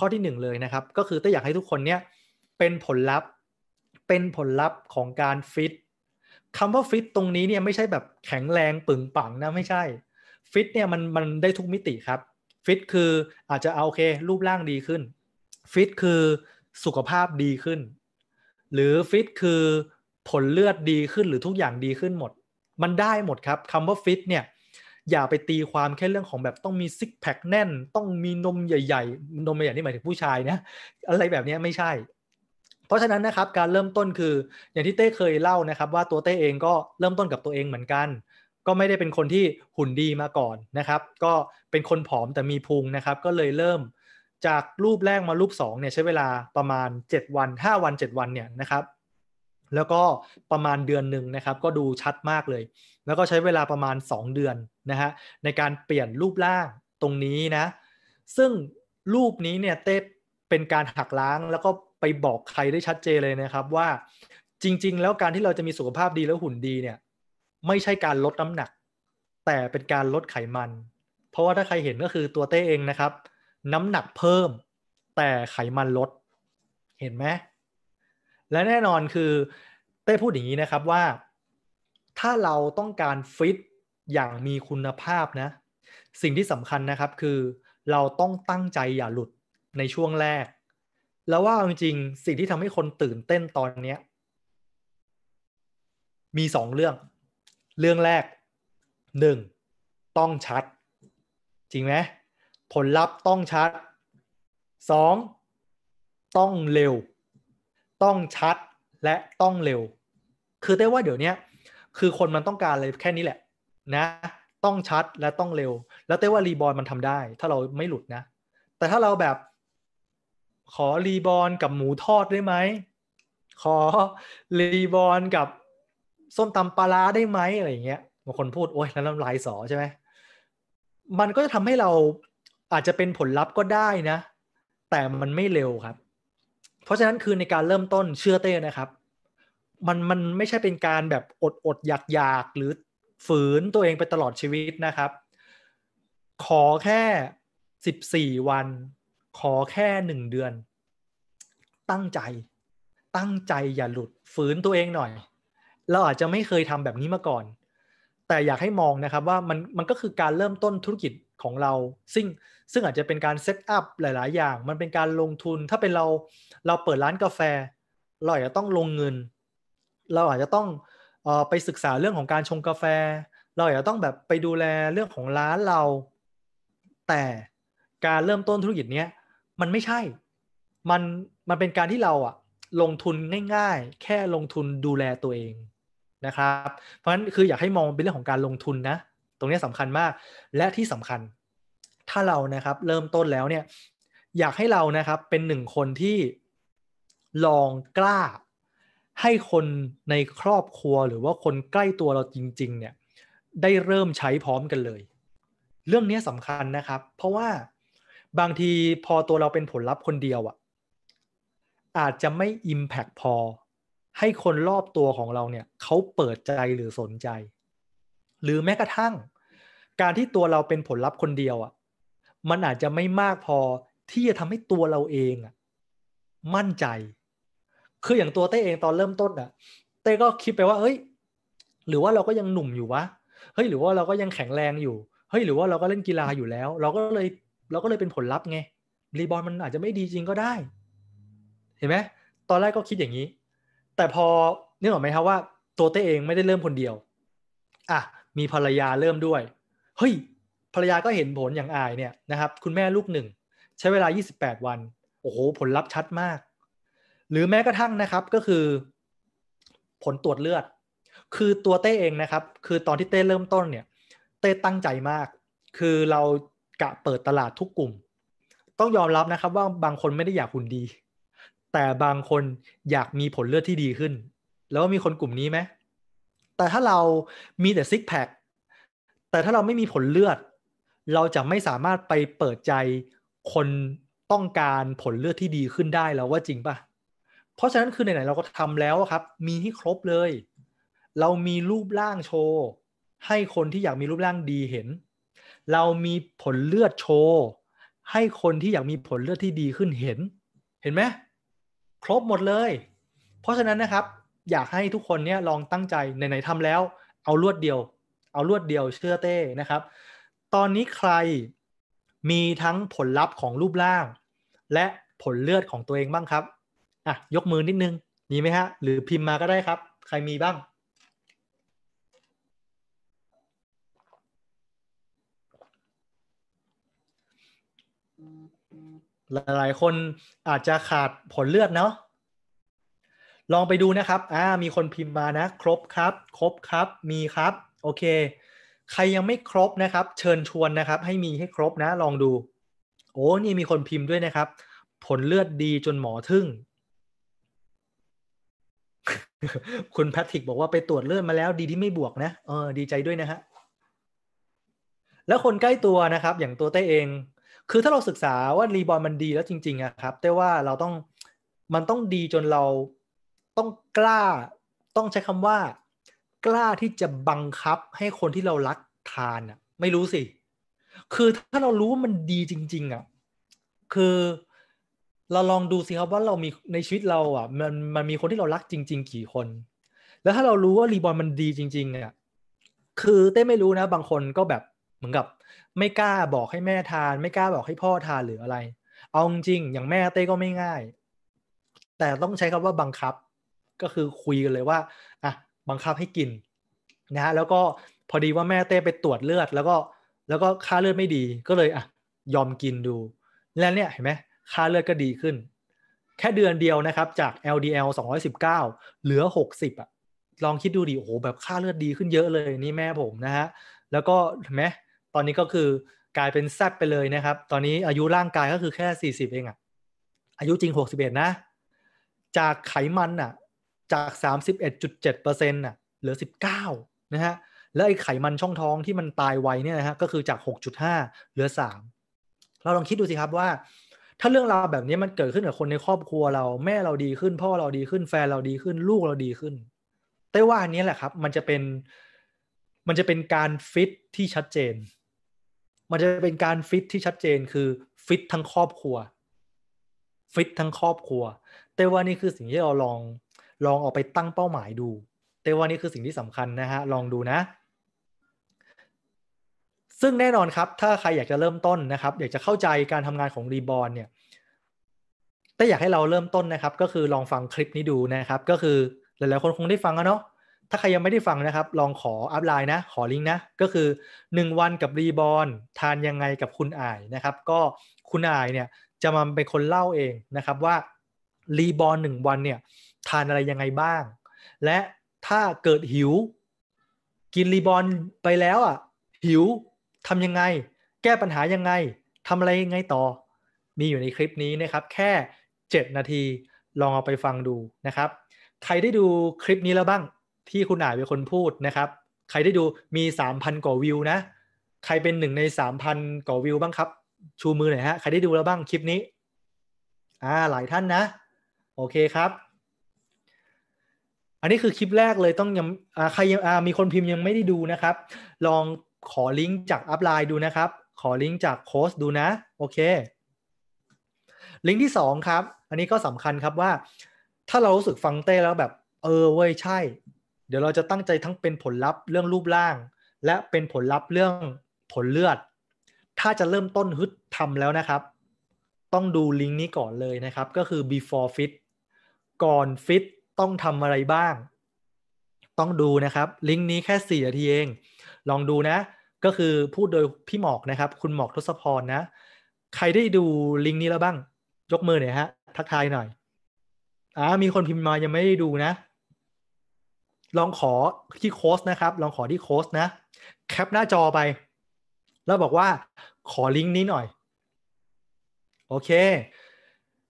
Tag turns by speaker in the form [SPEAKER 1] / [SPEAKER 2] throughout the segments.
[SPEAKER 1] ข้อที่1เลย นะครับ ก็คือต้องอยากให้ทุกคนเนี่ยเป็นผลลัพธ์เป็นผลลัพธ์ของการฟิตคำว่าฟิตตรงนี้เนี่ยไม่ใช่แบบแข็งแรงปึงปังนะไม่ใช่ฟิตเนี่ยมันมันได้ทุกมิติครับฟิตคืออาจจะเอาโอเครูปร่างดีขึ้นฟิตคือสุขภาพดีขึ้น หรือฟิตคือผลเลือดดีขึ้นหรือทุกอย่างดีขึ้นหมด มันได้หมดครับคำว่าฟิตเนี่ยอย่าไปตีความแค่เรื่องของแบบต้องมีซิกแพคแน่น ต้องมีนมใหญ่ ๆ นมใหญ่นี่หมายถึงผู้ชายนะอะไรแบบนี้ไม่ใช่ เพราะฉะนั้นนะครับการเริ่มต้นคือ อย่างที่เต้เคยเล่านะครับ ว่าตัวเต้เองก็เริ่มต้นกับตัวเองเหมือนกัน ก็ไม่ได้เป็นคนที่หุ่นดีมาก่อนนะครับ ก็เป็นคนผอมแต่มีพุงนะครับ ก็เลยเริ่มจากรูปแรกมารูป2เนี่ยใช้เวลาประมาณ7วัน5 วัน 7 วันเนี่ยนะครับแล้วก็ประมาณเดือนหนึ่งนะครับก็ดูชัดมากเลย แล้วก็ใช้เวลาประมาณ 2 เดือนนะฮะ ในการเปลี่ยนรูปร่างตรงนี้นะ ซึ่งรูปนี้เนี่ยเต้เป็นการหักล้าง แล้วก็ไปบอกใครได้ชัดเจนเลยนะครับว่าจริงๆ แล้วการที่เราจะมีสุขภาพดีแล้วหุ่นดีเนี่ยไม่ใช่การลดน้ำหนัก แต่เป็นการลดไขมัน เพราะว่าถ้าใครเห็นก็คือตัวเต้เองนะครับ น้ำหนักเพิ่ม แต่ไขมันลดเห็นไหมและแน่นอนคือเต้พูดอย่างนี้นะครับว่า ถ้าเราต้องการฟิตอย่างมีคุณภาพนะสิ่งที่สำคัญนะครับคือ เราต้องตั้งใจอย่าหลุดในช่วงแรก แล้วว่าจริง ๆ สิ่งที่ทำให้คนตื่นเต้นตอนนี้มีสองเรื่อง เรื่องแรกหนึ่งต้องชัด จริงไหมผลลัพธ์ต้องชัดสองต้องเร็วต้องชัดและต้องเร็ว คือได้ว่าเดี๋ยวนี้คือคนมันต้องการเลยแค่นี้แหละนะ ต้องชัดและต้องเร็ว แล้วเต้ว่ารีบอลมันทำได้ ถ้าเราไม่หลุดนะ แต่ถ้าเราแบบขอรีบอลกับหมูทอดได้ไหม ขอรีบอลกับส้มตำปลาล่าได้ไหมอะไรอย่างเงี้ยบางคนพูดโอ๊ยแล้วน้ำลายสอใช่ไหมมันก็จะทำให้เราอาจจะเป็นผลลัพธ์ก็ได้นะ แต่มันไม่เร็วครับราะฉะนั้นคือในการเริ่มต้นเชื่อเต้นะครับมันมันไม่ใช่เป็นการแบบอดอดอยากอยากหรือฝืนตัวเองไปตลอดชีวิตนะครับ ขอแค่สสิบี่วัน ขอแค่หนึ่งเดือน ตั้งใจ ตั้งใจอย่าหลุดฝืนตัวเองหน่อย เราอาจจะไม่เคยทำแบบนี้มาก่อน แต่อยากให้มองนะครับว่ามันมันก็คือการเริ่มต้นธุรกิจของเราซึ่งซึ่งอาจจะเป็นการเซตอัพหลาย ๆ อย่างมันเป็นการลงทุน ถ้าเป็นเรา เราเปิดร้านกาแฟ เราอาจจะต้องลงเงิน เราอาจจะต้องออไปศึกษาเรื่องของการชงกาแฟ เราอาจจะต้องแบบไปดูแลเรื่องของร้านเรา แต่การเริ่มต้นธุรกิจเนี้ยมันไม่ใช่ มัน มันเป็นการที่เราอะลงทุนง่าย ๆ แค่ลงทุนดูแลตัวเองนะครับ เพราะฉะนั้นคืออยากให้มองเป็นเรื่องของการลงทุนนะ ตรงนี้สำคัญมาก และที่สำคัญถ้าเรานะครับเริ่มต้นแล้วเนี่ยอยากให้เรานะครับเป็นหนึ่งคนที่ลองกล้าให้คนในครอบครัว หรือว่าคนใกล้ตัวเราจริงๆเนี่ยได้เริ่มใช้พร้อมกันเลย เรื่องนี้สำคัญนะครับ เพราะว่าบางทีพอตัวเราเป็นผลลัพธ์คนเดียวอะ่ะอาจจะไม่อิมแพ t พอให้คนรอบตัวของเราเนี่ยเขาเปิดใจหรือสนใจ หรือแม้กระทั่ง การที่ตัวเราเป็นผลลัพธ์คนเดียวอะ่ะมันอาจจะไม่มากพอที่จะทำให้ตัวเราเองอะมั่นใจคือ อย่างตัวเต้เองตอนเริ่มต้นอะเต้ก็คิดไปว่าเฮ้ย หรือว่าเราก็ยังหนุ่มอยู่วะเฮ้ยหรือว่าเราก็ยังแข็งแรงอยู่ เฮ้ยหรือว่าเราก็เล่นกีฬาอยู่แล้ว เราก็เลยเราก็เลยเป็นผลลัพธ์ไงรีบอลมันอาจจะไม่ดีจริงก็ได้ เห็นไหมตอนแรกก็คิดอย่างนี้ แต่พอนี่หรอไหมครับว่าตัวเต้เองไม่ได้เริ่มคนเดียวอ่ะมีภรรยาเริ่มด้วย เฮ้ยภรรยาก็เห็นผลอย่างอายเนี่ยนะครับคุณแม่ลูกหนึ่งใช้เวลา 28 วันโอ้โหผลลัพธ์ชัดมากหรือแม้กระทั่งนะครับก็คือ ผลตรวจเลือด คือตัวเต้เองนะครับคือตอนที่เต้เริ่มต้นเนี่ยเต้ตั้งใจมาก คือเรากะเปิดตลาดทุกกลุ่ม ต้องยอมรับนะครับว่าบางคนไม่ได้อยากหุ่นดี แต่บางคนอยากมีผลเลือดที่ดีขึ้น แล้วมีคนกลุ่มนี้ไหมแต่ถ้าเรามีแต่ซิกแพคแต่ถ้าเราไม่มีผลเลือดเราจะไม่สามารถไปเปิดใจคนต้องการผลเลือดที่ดีขึ้นได้แล้วว่าจริงปะเพราะฉะนั้นคือไหนๆเราก็ทำแล้วครับ มีให้ครบเลย เรามีรูปร่างโชว์ให้คนที่อยากมีรูปร่างดีเห็น เรามีผลเลือดโชว์ให้คนที่อยากมีผลเลือดที่ดีขึ้นเห็น เห็นไหมครบหมดเลย เพราะฉะนั้นนะครับอยากให้ทุกคนเนี่ยลองตั้งใจไหนๆทำแล้ว เอาลวดเดียว เอาลวดเดียวเชื่อเต้นะครับตอนนี้ใครมีทั้งผลลัพธ์ของรูปร่าง และผลเลือดของตัวเองบ้างครับ อ่ะ ยกมือนิดนึงมีไหมฮะหรือพิมพ์มาก็ได้ครับ ใครมีบ้าง หลายๆคนอาจจะขาดผลเลือดเนาะลองไปดูนะครับอ่ามีคนพิมพ์มานะครบครับครบครับมีครับโอเคใครยังไม่ครบนะครับ เชิญชวนนะครับให้มีให้ครบนะลองดู โอ้ นี่มีคนพิมพ์ด้วยนะครับ ผลเลือดดีจนหมอทึ่ง คุณแพทริกบอกว่าไปตรวจเลือดมาแล้วดีที่ไม่บวกนะเออ ดีใจด้วยนะฮะแล้วคนใกล้ตัวนะครับอย่างตัวเต้เอง คือถ้าเราศึกษาว่ารีบอลมันดีแล้วจริง ๆอะครับ แต่ว่าเราต้องมันต้องดีจนเราต้องกล้า ต้องใช้คำว่ากล้าที่จะบังคับให้คนที่เรารักทานอ่ะ ไม่รู้สิ คือถ้าเรารู้ว่ามันดีจริงๆอ่ะคือเราลองดูสิครับว่าเรามีในชีวิตเราอ่ะมันมันมีคนที่เรารักจริง ๆ กี่คน แล้วถ้าเรารู้ว่ารีบอลมันดีจริงๆอ่ะคือเต้ไม่รู้นะ บางคนก็แบบเหมือนกับ ไม่กล้าบอกให้แม่ทาน ไม่กล้าบอกให้พ่อทานหรืออะไรเอาจริงอย่างแม่เต้ก็ไม่ง่าย แต่ต้องใช้คำว่าบังคับก็คือคุยกันเลยว่า อ่ะบังคับให้กินนะฮะแล้วก็พอดีว่าแม่เต้ไปตรวจเลือดแล้วก็แล้วก็ค่าเลือดไม่ดีก็เลยอ่ะยอมกินดูแล้วเนี่ยเห็นไหมค่าเลือดก็ดีขึ้น แค่เดือนเดียวนะครับ จาก LDL 219 เหลือ 60อ่ะลองคิดดูดิโอ้โหแบบค่าเลือดดีขึ้นเยอะเลยนี่แม่ผมนะฮะแล้วก็เห็นไหมตอนนี้ก็คือกลายเป็นแซบไปเลยนะครับตอนนี้อายุร่างกายก็คือแค่ 40เองอะอายุจริง 61 นะ จากไขมันอ่ะจาก 31.7%น่ะเหลือ 19นะฮะแล้วไอ้ไขมันช่องท้องที่มันตายไวเนี่ยนะฮะก็คือจาก 6.5เหลือ 3เราลองคิดดูสิครับว่า ถ้าเรื่องราวแบบนี้มันเกิดขึ้นกับคนในครอบครัวเราแม่เราดีขึ้นพ่อเราดีขึ้นแฟนเราดีขึ้นลูกเราดีขึ้น แต่ว่า อันนี้แหละครับ มันจะเป็นมันจะเป็นการฟิตที่ชัดเจนมันจะเป็นการฟิตที่ชัดเจนคือฟิตทั้งครอบครัวฟิตทั้งครอบครัว แต่ว่านี่คือสิ่งที่เราลองลองออกไปตั้งเป้าหมายดูเต้ว่า นี่คือสิ่งที่สำคัญนะฮะ ลองดูนะ ซึ่งแน่นอนครับ ถ้าใครอยากจะเริ่มต้นนะครับ อยากจะเข้าใจการทำงานของรีบอลเนี่ยแต่อยากให้เราเริ่มต้นนะครับ ก็คือลองฟังคลิปนี้ดูนะครับ ก็คือหลายๆคนคงได้ฟังแล้วเนาะ ถ้าใครยังไม่ได้ฟังนะครับ ลองขออัพไลน์นะ ขอลิงก์นะ ก็คือ 1 วันกับรีบอลทานยังไงกับคุณอายนะครับ ก็คุณอายเนี่ยจะมาเป็นคนเล่าเองนะครับว่ารีบอลหนึ่งวันเนี่ยทานอะไรยังไงบ้าง และถ้าเกิดหิว กินรีบอนไปแล้วอ่ะ หิวทำยังไง แก้ปัญหายังไงทำอะไรยังไงต่อ มีอยู่ในคลิปนี้นะครับ แค่ 7 นาที ลองเอาไปฟังดูนะครับใครได้ดูคลิปนี้แล้วบ้างที่คุณอ่านเป็นคนพูดนะครับ ใครได้ดูมี3,000กว่าวิวนะ ใครเป็นหนึ่งใน 3,000กว่าวิวบ้างครับ ชูมือหน่อยฮะใครได้ดูแล้วบ้างคลิปนี้อ่าหลายท่านนะ โอเคครับอันนี้คือคลิปแรกเลยต้องยังใครยังมีคนพิมพ์ยังไม่ได้ดูนะครับ ลองขอลิงก์จากอัพไลน์ดูนะครับ ขอลิงก์จากโค้ชดูนะ โอเค ลิงก์ที่ 2 ครับ อันนี้ก็สำคัญครับว่า ถ้าเรารู้สึกฟังเต้แล้วแบบ เออเว้ยใช่ เดี๋ยวเราจะตั้งใจทั้งเป็นผลลัพธ์เรื่องรูปร่าง และเป็นผลลัพธ์เรื่องผลเลือด ถ้าจะเริ่มต้นฮึดทำแล้วนะครับ ต้องดูลิงก์นี้ก่อนเลยนะครับก็คือ before fit ก่อน fit ต้องทำอะไรบ้าง ต้องดูนะครับ ลิงก์นี้แค่4นาทีเอง ลองดูนะ ก็คือพูดโดยพี่หมอกนะครับ คุณหมอกทศพรนะ ใครได้ดูลิงก์นี้ แล้วบ้าง ยกมือหน่อยฮะ ทัก ทาย หน่อย อ่า มีคนพิมพ์มา ยังไม่ได้ดูนะ ลองขอที่โค้ชนะครับ ลองขอที่โค้ชนะ แคปหน้าจอไป แล้วบอกว่า ขอลิงก์นี้หน่อย โอเค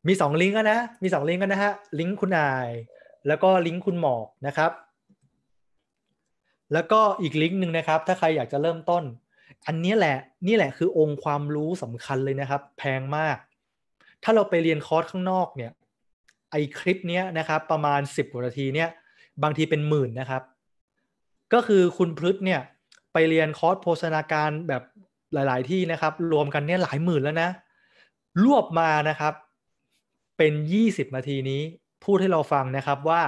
[SPEAKER 1] มีสองลิงก์กนะ มีสองลิงก์กนนะฮะ ลิงก์คุณนายแล้วก็ลิงก์คุณหมอนะครับ แล้วก็อีกลิงก์หนึ่งนะครับ ถ้าใครอยากจะเริ่มต้น อันนี้แหละ นี่แหละคือองค์ความรู้สำคัญเลยนะครับ แพงมาก ถ้าเราไปเรียนคอร์สข้างนอกเนี่ย ไอคลิปเนี้ยนะครับ ประมาณ 10กว่านาทีเนี่ย บางทีเป็นหมื่นนะครับ ก็คือคุณพฤษเนี่ยไปเรียนคอร์สโภชนาการแบบหลาย ๆ ที่นะครับ รวมกันเนี่ยหลายหมื่นแล้วนะ รวบมานะครับ เป็น 20นาทีนี้พูดให้เราฟังนะครับว่า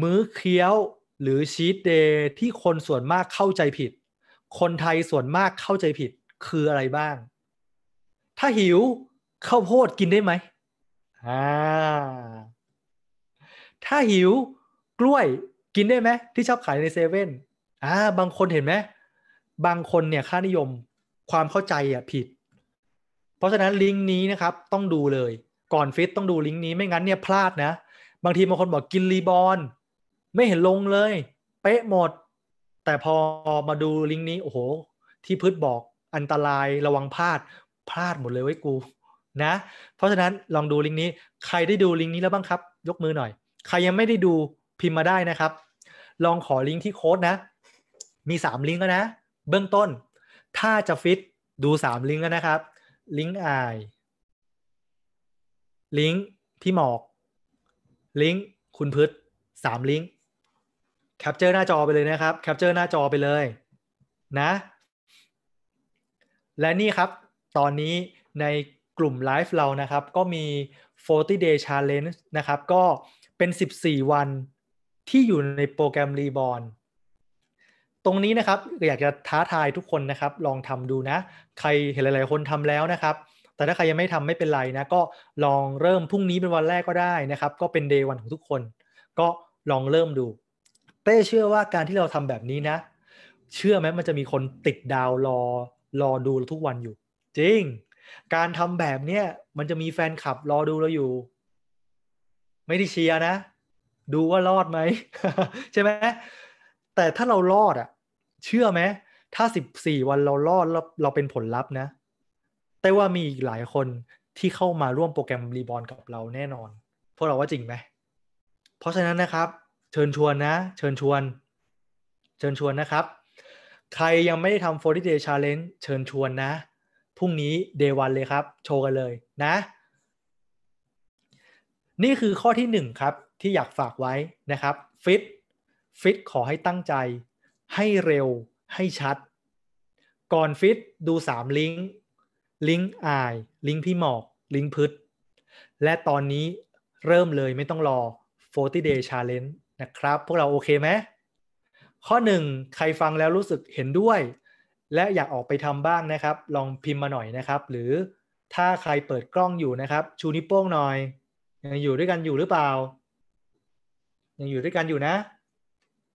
[SPEAKER 1] มื้อเคี้ยวหรือชีตเดย์ที่คนส่วนมากเข้าใจผิดคนไทยส่วนมากเข้าใจผิดคืออะไรบ้าง ถ้าหิวข้าวโพดกินได้ไหมอ่าถ้าหิวกล้วยกินได้ไหมที่ชอบขายในเซเว่นอ่าบางคนเห็นไหมบางคนเนี่ยค่านิยมความเข้าใจอ่ะผิด เพราะฉะนั้นลิงก์นี้นะครับต้องดูเลยก่อนฟิตต้องดูลิงก์นี้ไม่งั้นเนี่ยพลาดนะบางทีบางคนบอกกินรีบอลไม่เห็นลงเลย เป๊ะหมด แต่พอมาดูลิงก์นี้โอ้โหที่พืชบอกอันตรายระวังพลาดพลาดหมดเลยไว้กูนะเพราะฉะนั้นลองดูลิงก์นี้ใครได้ดูลิงก์นี้แล้วบ้างครับยกมือหน่อย ใครยังไม่ได้ดูพิมพ์มาได้นะครับ ลองขอลิงก์ที่โค้ดนะมี3ลิงก์แล้วนะเบื้องต้นถ้าจะฟิตดู3ลิงก์แล้วนะครับลิงก์ไอลิงก์พี่หมอกลิงก์คุณพืชสามลิงก์แคปเจอร์หน้าจอไปเลยนะครับ แคปเจอร์หน้าจอไปเลยนะ และนี่ครับตอนนี้ในกลุ่มไลฟ์เรานะครับ ก็มี 40 day challenge นะครับ ก็เป็น 14 วันที่อยู่ในโปรแกรมรีบอนตรงนี้นะครับอยากจะท้าทายทุกคนนะครับลองทำดูนะ ใครเห็นหลายๆคนทำแล้วนะครับแต่ถ้าใครยังไม่ทำไม่เป็นไรนะก็ลองเริ่มพรุ่งนี้เป็นวันแรกก็ได้นะครับ ก็เป็นเดย์วันของทุกคน ก็ลองเริ่มดูเต้เชื่อว่าการที่เราทำแบบนี้นะ เชื่อไหมมันจะมีคนติดดาวรอ รอดูทุกวันอยู่ จริง การทำแบบเนี้ยมันจะมีแฟนคลับรอดูเราอยู่ ไม่ได้เชียร์นะ ดูว่ารอดไหมใช่ไหมแต่ถ้าเรารอดอะเชื่อไหม ถ้า 14 วันเรารอดเราเราเป็นผลลัพธ์นะแต่ว่ามีอีกหลายคนที่เข้ามาร่วมโปรแกรมรีบอลกับเราแน่นอนพวกเราว่าจริงไหมเพราะฉะนั้นนะครับเชิญชวนนะเชิญชวนเชิญชวนนะครับ ใครยังไม่ได้ทำ40 day challenge เชิญชวนนะ พรุ่งนี้ day วันเลยครับโชว์กันเลยนะ นี่คือข้อที่1ครับที่อยากฝากไว้นะครับฟิตฟิตขอให้ตั้งใจ ให้เร็วให้ชัด ก่อนฟิตดู3ลิงก์ลิงก์อายลิงก์พี่หมอก ลิงก์พืช และตอนนี้เริ่มเลยไม่ต้องรอ 40 day challenge นะครับ พวกเราโอเคไหม ข้อหนึ่งใครฟังแล้วรู้สึกเห็นด้วย และอยากออกไปทำบ้างนะครับ ลองพิมพ์มาหน่อยนะครับ หรือถ้าใครเปิดกล้องอยู่นะครับ ชูนิ้วโป้งหน่อย ยังอยู่ด้วยกันอยู่หรือเปล่า ยังอยู่ด้วยกันอยู่นะ